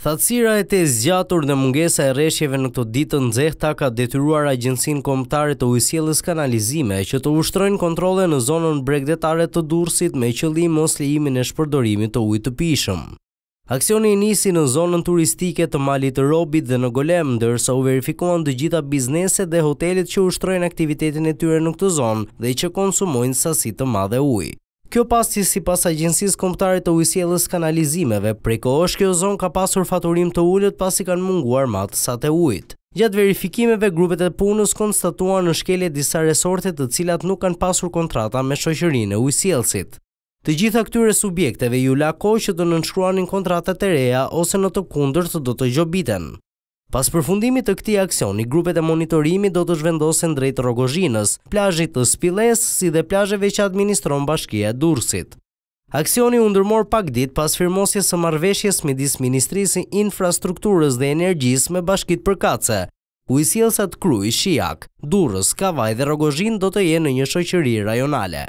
Thatësira e te zgjatur dhe mungesa e reshjeve në këto ditë në zekhta ka detyruar agjensin komptare të ujësielës kanalizime që të ushtrojnë kontrole në zonën bregdetare të dursit me qëllim mos lejimin e shpërdorimit të të pishëm. Aksioni i nisi në zonën turistike të Malit Robit dhe në Golem, ndërsa u verifikuan të gjitha bizneset dhe hotelet që ushtrojnë aktivitetin e tyre në këtë zonë dhe që konsumojnë sasi të madhe ujë. Kjo pasi si pas agjensis komptare të ujësielës kanalizimeve, prej është kjo zonë ka pasur faturim të ullët pasi kanë munguar matë sa të ujtë. Gjatë verifikimeve, grupet e punës konstatuan në shkelje disa resortet të cilat nuk kanë pasur kontrata me shoqërinë e ujësielësit. Të gjitha këtyre subjekteve ju la që të nënshkruanin kontratat e reja ose në të kundër të do të gjobiten. Pas përfundimit të këti aksioni, grupet e monitorimi do të zhvendosen drejt Rogozhinës, plajit të Spiles, si dhe plajëve që administron bashkia e Dursit. Aksioni undërmor pak dit pas firmosje së marveshjes me disë Ministrisi Infrastrukturës dhe Energjis me bashkit për kace, ku i sielsat kruj, shiak, durës, kavaj dhe rogozhin do të je në një shoqëri rajonale.